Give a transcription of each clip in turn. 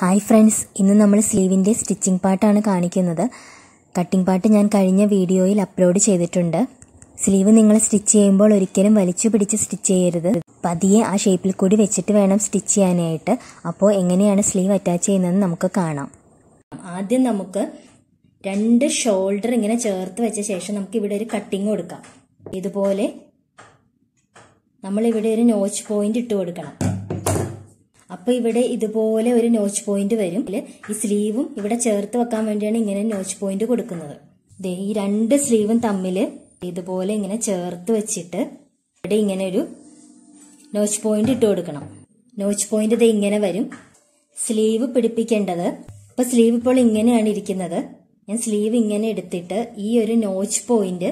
hi friends ഇന്ന് നമ്മൾ സ്ലീവിൻ്റെ സ്റ്റിച്ചിങ് പാട്ടാണ് കാണിക്കുന്നത് കട്ടിംഗ് പാർട്ട് ഞാൻ കഴിഞ്ഞ വീഡിയോയിൽ അപ്ലോഡ് ചെയ്തിട്ടുണ്ട് സ്ലീവ് നിങ്ങൾ സ്റ്റിച്ച് ചെയ്യുമ്പോൾ ഒരിക്കലും വലിച്ചു പിടിച്ച് സ്റ്റിച്ച് ചെയ്യരുത് പതിയെ ആ ഷേപ്പിൽ കൂടി വെച്ചിട്ട് വേണം സ്റ്റിച്ച് ചെയ്യാനായിട്ട് അപ്പോൾ എങ്ങനെയാണ് സ്ലീവ് അറ്റാച്ച് ചെയ്യുന്നതെന്ന് നമുക്ക് കാണാം ആദ്യം നമുക്ക് രണ്ട് ഷോൾഡർ ഇങ്ങനെ ചേർത്ത് വെച്ച ശേഷം നമുക്ക് ഇവിടെ ഒരു കട്ടിങ് കൊടുക്കാം ഇതുപോലെ നമ്മളിവിടെ ഒരു നോച്ച് പോയിന്റ് ഇട്ട് കൊടുക്കണം അപ്പൊ ഇവിടെ ഇതുപോലെ ഒരു നോച്ച് പോയിന്റ് വരും ഈ സ്ലീവും ഇവിടെ ചേർത്ത് വെക്കാൻ വേണ്ടിയാണ് ഇങ്ങനെ നോച്ച് പോയിന്റ് കൊടുക്കുന്നത് ഈ രണ്ട് സ്ലീവും തമ്മിൽ ഇതുപോലെ ഇങ്ങനെ ചേർത്ത് വെച്ചിട്ട് ഇവിടെ ഇങ്ങനെ ഒരു നോച്ച് പോയിന്റ് ഇട്ട് കൊടുക്കണം നോച്ച് പോയിന്റ് ഇത് ഇങ്ങനെ വരും സ്ലീവ് പിടിപ്പിക്കേണ്ടത് ഇപ്പൊ സ്ലീവ് ഇപ്പോൾ ഇങ്ങനെയാണ് ഇരിക്കുന്നത് ഞാൻ സ്ലീവ് ഇങ്ങനെ എടുത്തിട്ട് ഈ ഒരു നോച്ച് പോയിന്റ്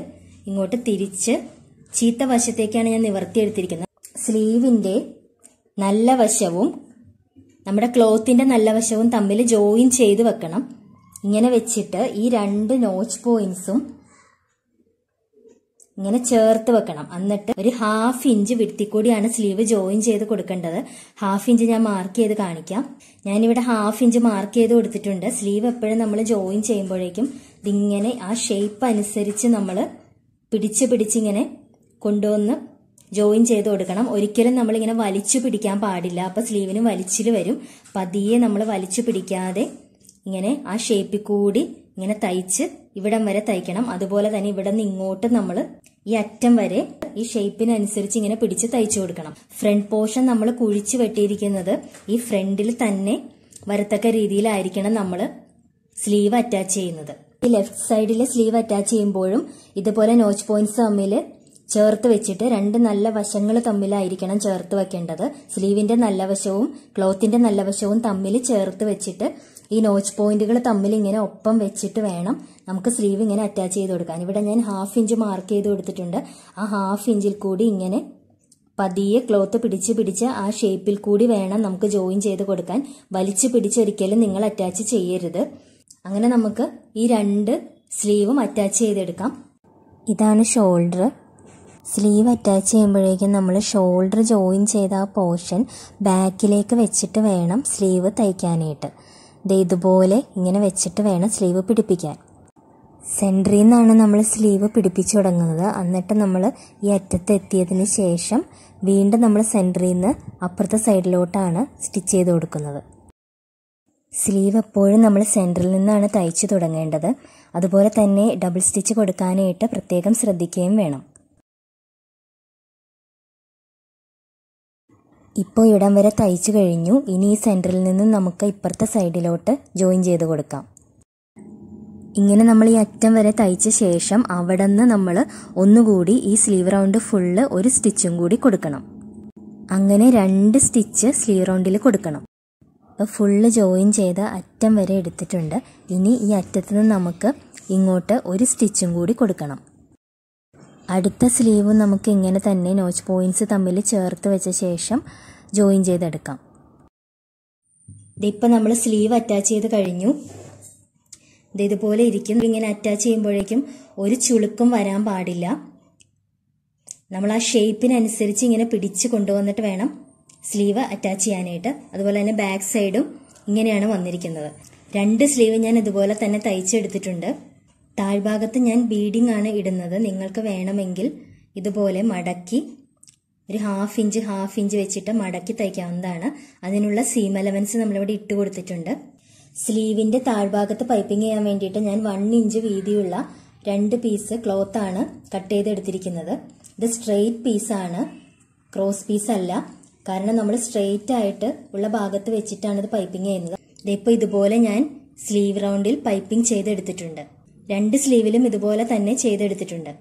ഇങ്ങോട്ട് തിരിച്ച് ചീത്ത വശത്തേക്കാണ് ഞാൻ നിവർത്തിയെടുത്തിരിക്കുന്നത് സ്ലീവിന്റെ നല്ല വശവും നമ്മുടെ ക്ലോത്തിന്റെ നല്ല വശവും തമ്മിൽ ജോയിൻ ചെയ്ത് വെക്കണം ഇങ്ങനെ വെച്ചിട്ട് ഈ രണ്ട് നോച്ച് പോയിന്റ്സും ഇങ്ങനെ ചേർത്ത് വെക്കണം എന്നിട്ട് ഒരു ഹാഫ് ഇഞ്ച് കൂടിയാണ് സ്ലീവ് ജോയിൻ ചെയ്ത് കൊടുക്കേണ്ടത് ഹാഫ് ഇഞ്ച് ഞാൻ മാർക്ക് ചെയ്ത് കാണിക്കാം ഞാനിവിടെ ഹാഫ് ഇഞ്ച് മാർക്ക് ചെയ്ത് കൊടുത്തിട്ടുണ്ട് സ്ലീവ് എപ്പോഴും നമ്മൾ ജോയിൻ ചെയ്യുമ്പോഴേക്കും ഇതിങ്ങനെ ആ ഷേപ്പ് അനുസരിച്ച് നമ്മൾ പിടിച്ച് പിടിച്ചിങ്ങനെ കൊണ്ടുവന്ന് ജോയിൻ ചെയ്ത് കൊടുക്കണം ഒരിക്കലും നമ്മളിങ്ങനെ വലിച്ചു പിടിക്കാൻ പാടില്ല അപ്പോൾ സ്ലീവിന് വലിച്ചിൽ വരും പതിയെ നമ്മൾ വലിച്ചു പിടിക്കാതെ ഇങ്ങനെ ആ ഷേപ്പിൽ കൂടി ഇങ്ങനെ തയ്ച്ച് ഇവിടം വരെ തയ്ക്കണം അതുപോലെ തന്നെ ഇവിടെ നിന്ന് ഇങ്ങോട്ട് നമ്മൾ ഈ അറ്റം വരെ ഈ ഷേപ്പിനനുസരിച്ച് ഇങ്ങനെ പിടിച്ച് തയ്ച്ചു കൊടുക്കണം ഫ്രണ്ട് പോർഷൻ നമ്മൾ കുഴിച്ച് വെട്ടിയിരിക്കുന്നത് ഈ ഫ്രണ്ടിൽ തന്നെ വരത്തക്ക രീതിയിലായിരിക്കണം നമ്മൾ സ്ലീവ് അറ്റാച്ച് ചെയ്യുന്നത് ഈ ലെഫ്റ്റ് സൈഡിലെ സ്ലീവ് അറ്റാച്ച് ചെയ്യുമ്പോഴും ഇതുപോലെ നോച്ച് പോയിന്റ്സ് തമ്മിൽ ചേർത്ത് വെച്ചിട്ട് രണ്ട് നല്ല വശങ്ങൾ തമ്മിലായിരിക്കണം ചേർത്ത് വെക്കേണ്ടത് സ്ലീവിന്റെ നല്ല വശവും ക്ലോത്തിന്റെ നല്ല വശവും തമ്മിൽ ചേർത്ത് വെച്ചിട്ട് ഈ നോച്ച് പോയിന്റുകൾ തമ്മിൽ ഇങ്ങനെ ഒപ്പം വെച്ചിട്ട് വേണം നമുക്ക് സ്ലീവ് ഇങ്ങനെ അറ്റാച്ച് ചെയ്ത് കൊടുക്കാൻ ഇവിടെ ഞാൻ ഹാഫ് ഇഞ്ച് മാർക്ക് ചെയ്ത് കൊടുത്തിട്ടുണ്ട് ആ ഹാഫ് ഇഞ്ചിൽ കൂടി ഇങ്ങനെ പതിയെ ക്ലോത്ത് പിടിച്ച് പിടിച്ച് ആ ഷേപ്പിൽ കൂടി വേണം നമുക്ക് ജോയിൻ ചെയ്ത് കൊടുക്കാൻ വലിച്ചു പിടിച്ചൊരിക്കലും നിങ്ങൾ അറ്റാച്ച് ചെയ്യരുത് അങ്ങനെ നമുക്ക് ഈ രണ്ട് സ്ലീവും അറ്റാച്ച് ചെയ്തെടുക്കാം ഇതാണ് ഷോൾഡർ സ്ലീവ് അറ്റാച്ച് ചെയ്യുമ്പോഴേക്കും നമ്മൾ ഷോൾഡർ ജോയിൻ ചെയ്ത ആ പോർഷൻ ബാക്കിലേക്ക് വെച്ചിട്ട് വേണം സ്ലീവ് തയ്ക്കാനായിട്ട് ഇത് ഇതുപോലെ ഇങ്ങനെ വെച്ചിട്ട് വേണം സ്ലീവ് പിടിപ്പിക്കാൻ സെൻട്രിൽ നിന്നാണ് നമ്മൾ സ്ലീവ് പിടിപ്പിച്ചു തുടങ്ങുന്നത് എന്നിട്ട് നമ്മൾ ഈ അറ്റത്ത് എത്തിയതിന് ശേഷം വീണ്ടും നമ്മൾ സെൻട്രിൽ നിന്ന് അപ്പുറത്തെ സൈഡിലോട്ടാണ് സ്റ്റിച്ച് ചെയ്ത് കൊടുക്കുന്നത് സ്ലീവ് എപ്പോഴും നമ്മൾ സെൻട്രിൽ നിന്നാണ് തയ്ച്ചു തുടങ്ങേണ്ടത് അതുപോലെ തന്നെ ഡബിൾ സ്റ്റിച്ച് കൊടുക്കാനായിട്ട് പ്രത്യേകം ശ്രദ്ധിക്കുകയും വേണം ഇപ്പോൾ ഇവിടം വരെ തയ്ച്ചു കഴിഞ്ഞു ഇനി ഈ സെൻറ്ററിൽ നിന്ന് നമുക്ക് ഇപ്പുറത്തെ സൈഡിലോട്ട് ജോയിൻ ചെയ്ത് കൊടുക്കാം ഇങ്ങനെ നമ്മൾ ഈ അറ്റം വരെ തയ്ച്ച ശേഷം അവിടെ നിന്ന് നമ്മൾ ഒന്നുകൂടി ഈ സ്ലീവ് റൗണ്ട് ഫുള്ള് ഒരു സ്റ്റിച്ചും കൂടി കൊടുക്കണം അങ്ങനെ രണ്ട് സ്റ്റിച്ച് സ്ലീവ് റൗണ്ടിൽ കൊടുക്കണം അപ്പോൾ ഫുള്ള് ജോയിൻ ചെയ്ത അറ്റം വരെ എടുത്തിട്ടുണ്ട് ഇനി ഈ അറ്റത്ത് നിന്ന് നമുക്ക് ഇങ്ങോട്ട് ഒരു സ്റ്റിച്ചും കൂടി കൊടുക്കണം അടുത്ത സ്ലീവും നമുക്ക് ഇങ്ങനെ തന്നെ നോച്ച് പോയിന്റ്സ് തമ്മിൽ ചേർത്ത് വെച്ച ശേഷം ജോയിൻ ചെയ്തെടുക്കാം ഇതിപ്പോൾ നമ്മൾ സ്ലീവ് അറ്റാച്ച് ചെയ്ത് കഴിഞ്ഞു ഇതുപോലെ ഇരിക്കും ഇങ്ങനെ അറ്റാച്ച് ചെയ്യുമ്പോഴേക്കും ഒരു ചുളുക്കും വരാൻ പാടില്ല നമ്മൾ ആ ഷേപ്പിനനുസരിച്ച് ഇങ്ങനെ പിടിച്ച് കൊണ്ടുവന്നിട്ട് വേണം സ്ലീവ് അറ്റാച്ച് ചെയ്യാനായിട്ട് അതുപോലെ തന്നെ ബാക്ക് സൈഡും ഇങ്ങനെയാണ് വന്നിരിക്കുന്നത് രണ്ട് സ്ലീവ് ഞാൻ ഇതുപോലെ തന്നെ തയ്ച്ചെടുത്തിട്ടുണ്ട് താഴ്ഭാഗത്ത് ഞാൻ ബീഡിംഗ് ആണ് ഇടുന്നത് നിങ്ങൾക്ക് വേണമെങ്കിൽ ഇതുപോലെ മടക്കി ഒരു ഹാഫ് ഇഞ്ച് ഹാഫ് ഇഞ്ച് വെച്ചിട്ട് മടക്കി തയ്ക്കാവുന്നതാണ് അതിനുള്ള സീം എലവൻസ് നമ്മളിവിടെ ഇട്ട് കൊടുത്തിട്ടുണ്ട് സ്ലീവിന്റെ താഴ്ഭാഗത്ത് പൈപ്പിംഗ് ചെയ്യാൻ വേണ്ടിയിട്ട് ഞാൻ വൺ ഇഞ്ച് വീതിയുള്ള രണ്ട് പീസ് ക്ലോത്ത് ആണ് കട്ട് ചെയ്തെടുത്തിരിക്കുന്നത് ഇത് സ്ട്രെയിറ്റ് പീസാണ് ക്രോസ് പീസ് അല്ല കാരണം നമ്മൾ സ്ട്രെയിറ്റ് ആയിട്ട് ഉള്ള ഭാഗത്ത് വെച്ചിട്ടാണ് ഇത് പൈപ്പിംഗ് ചെയ്യുന്നത് ഇതിപ്പോൾ ഇതുപോലെ ഞാൻ സ്ലീവ് റൗണ്ടിൽ പൈപ്പിംഗ് ചെയ്തെടുത്തിട്ടുണ്ട് രണ്ട് സ്ലീവിലും ഇതുപോലെ തന്നെ ചെയ്തെടുത്തിട്ടുണ്ട്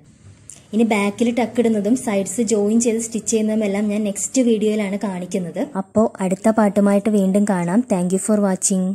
ഇനി ബാക്കിൽ ടക്ക് ഇടുന്നതും സൈഡ്സ് ജോയിൻ ചെയ്ത് സ്റ്റിച്ച് ചെയ്യുന്നതുമെല്ലാം ഞാൻ നെക്സ്റ്റ് വീഡിയോയിലാണ് കാണിക്കുന്നത് അപ്പോൾ അടുത്ത പാട്ടുമായിട്ട് വീണ്ടും കാണാം താങ്ക് ഫോർ വാച്ചിങ്